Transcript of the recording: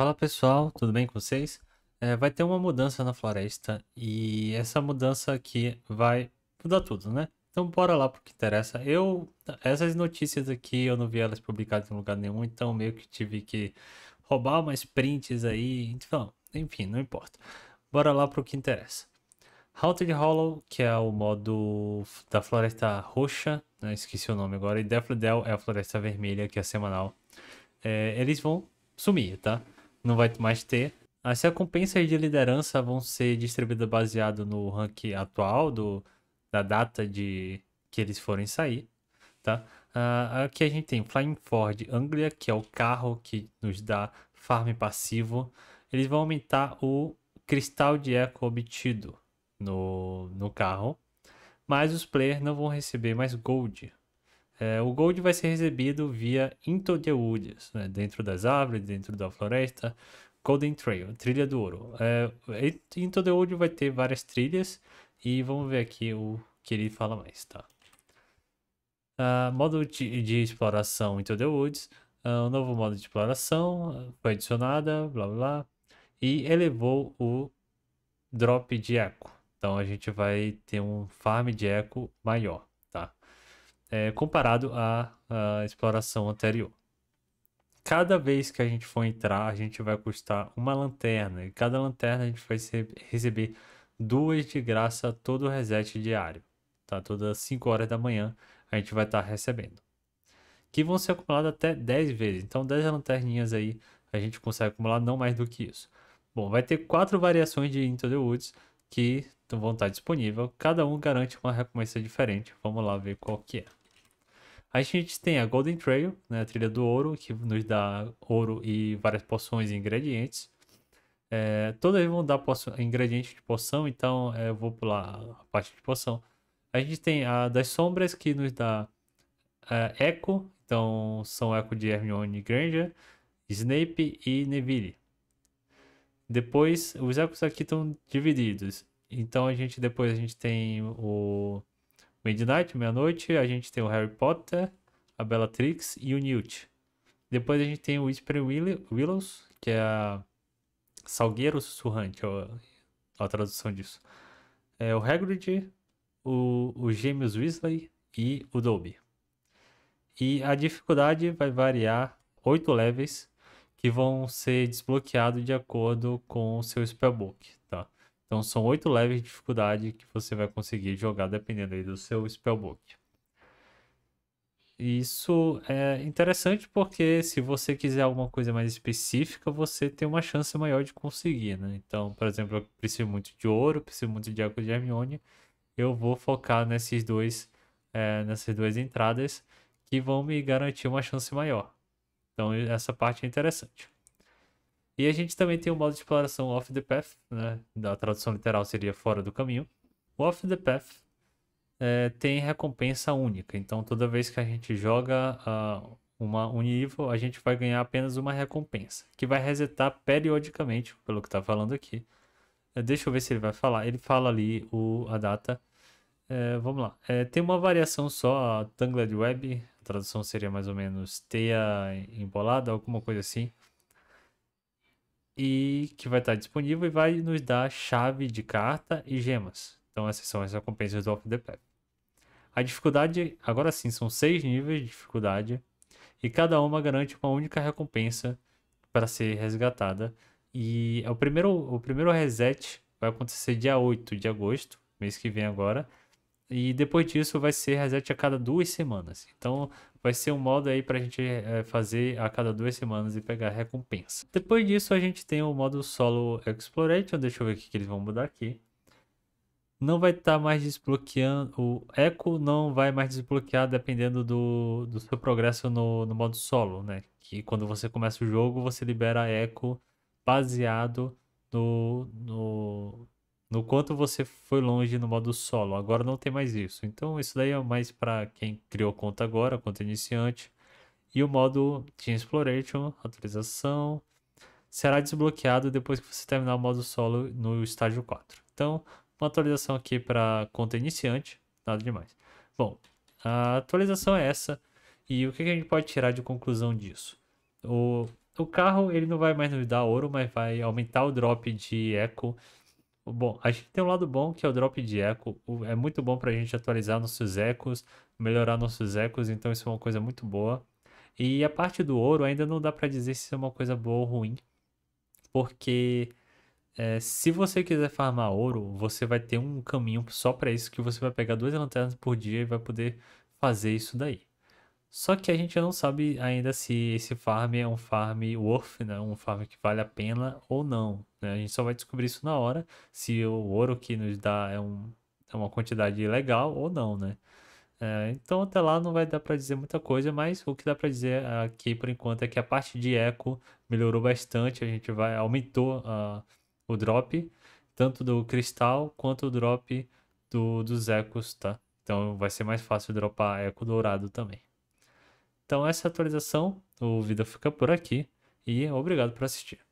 Fala pessoal, tudo bem com vocês? É, vai ter uma mudança na floresta e essa mudança aqui vai mudar tudo, né? Então bora lá pro que interessa. Eu, essas notícias aqui eu não vi elas publicadas em lugar nenhum, então meio que tive que roubar umas prints aí, então, enfim, não importa. Bora lá pro que interessa. Haunted Hollow, que é o modo da Floresta Roxa, né? esqueci o nome agora, e Deathly Dell é a Floresta Vermelha, que é semanal. É, eles vão sumir, tá? não vai mais ter. As ah, recompensas de liderança vão ser distribuídas baseado no rank atual, do, da data de que eles forem sair, tá? Uh, aqui a gente tem Flying Ford Anglia, que é o carro que nos dá farm passivo. Eles vão aumentar o cristal de eco obtido no, no carro, mas os players não vão receber mais gold, é, o gold vai ser recebido via Into the Woods, né? dentro das árvores, dentro da floresta. Golden Trail, trilha do ouro. É, Into the Woods vai ter várias trilhas e vamos ver aqui o que ele fala mais, tá? Uh, modo de, de, exploração Into the Woods. Uh, um novo modo de exploração foi adicionada, blá blá. E elevou o drop de eco. Então a gente vai ter um farm de eco maior é, comparado à, à exploração anterior. Cada vez que a gente for entrar, a gente vai custar uma lanterna. E cada lanterna a gente vai receber duas de graça todo o reset diário. Tá? Todas 5 horas da manhã a gente vai estar tá recebendo. Que vão ser acumuladas até 10 vezes. Então 10 lanterninhas aí a gente consegue acumular não mais do que isso. Bom, vai ter quatro variações de Into the Woods que vão estar tá disponíveis. Cada um garante uma recompensa diferente. Vamos lá ver qual que é. A gente tem a Golden Trail, né, a trilha do ouro, que nos dá ouro e várias poções e ingredientes. É, todas vão dar ingredientes de poção, então é, eu vou pular a parte de poção. A gente tem a das sombras, que nos dá é, eco, então são eco de Hermione Granger, Snape e Neville. Depois, os ecos aqui estão divididos. Então a gente depois a gente tem o Midnight, meia-noite, a gente tem o Harry Potter, a Bellatrix e o Newt. Depois a gente tem o Whispering Willows, que é a Salgueiro Sussurrante, ó, a tradução disso. É o Hagrid, o, o Gêmeos Weasley e o Dobby. E a dificuldade vai variar 8 levels, que vão ser desbloqueados de acordo com o seu spellbook, tá? Então são oito levels de dificuldade que você vai conseguir jogar dependendo aí do seu spellbook. E isso é interessante porque se você quiser alguma coisa mais específica, você tem uma chance maior de conseguir, né? Então, por exemplo, eu preciso muito de ouro, preciso muito de água de Hermione. Eu vou focar nesses dois, é, nessas duas entradas que vão me garantir uma chance maior. Então, essa parte é interessante. E a gente também tem o um modo de exploração Off the Path, né? Da tradução literal seria Fora do Caminho. O Off the Path é, tem recompensa única. Então, toda vez que a gente joga uh, uma, um nível, a gente vai ganhar apenas uma recompensa, que vai resetar periodicamente, pelo que está falando aqui. É, deixa eu ver se ele vai falar. Ele fala ali o, a data. É, vamos lá. É, tem uma variação só, a Tangled Web, a tradução seria mais ou menos teia embolada, alguma coisa assim e que vai estar disponível e vai nos dar chave de carta e gemas. Então essas são as recompensas do Off the Path. A dificuldade, agora sim, são seis níveis de dificuldade e cada uma garante uma única recompensa para ser resgatada. E é o primeiro, o primeiro reset vai acontecer dia 8 de agosto, mês que vem agora, e depois disso vai ser reset a cada duas semanas. Então vai ser um modo aí pra gente é, fazer a cada duas semanas e pegar recompensa. Depois disso a gente tem o modo solo exploration. Deixa eu ver o que eles vão mudar aqui. Não vai estar tá mais desbloqueando. O eco não vai mais desbloquear dependendo do, do seu progresso no, no modo solo, né? Que quando você começa o jogo, você libera eco baseado no, no, no quanto você foi longe no modo solo, agora não tem mais isso. Então isso daí é mais para quem criou conta agora, conta iniciante. E o modo Team Exploration, atualização, será desbloqueado depois que você terminar o modo solo no estágio 4. Então, uma atualização aqui para conta iniciante, nada demais. Bom, a atualização é essa. E o que a gente pode tirar de conclusão disso? O, o carro ele não vai mais nos dar ouro, mas vai aumentar o drop de eco Bom, a gente tem um lado bom que é o drop de eco. É muito bom para a gente atualizar nossos ecos, melhorar nossos ecos, então isso é uma coisa muito boa. E a parte do ouro ainda não dá para dizer se é uma coisa boa ou ruim, porque é, se você quiser farmar ouro, você vai ter um caminho só para isso, que você vai pegar duas lanternas por dia e vai poder fazer isso daí. Só que a gente não sabe ainda se esse farm é um farm worth, né? um farm que vale a pena ou não. Né? A gente só vai descobrir isso na hora, se o ouro que nos dá é, um, é uma quantidade legal ou não, né? É, então até lá não vai dar para dizer muita coisa, mas o que dá para dizer aqui por enquanto é que a parte de eco melhorou bastante, a gente vai aumentou uh, o drop tanto do cristal quanto o drop do, dos ecos, tá? Então vai ser mais fácil dropar eco dourado também. Então essa atualização, o vídeo fica por aqui e obrigado por assistir.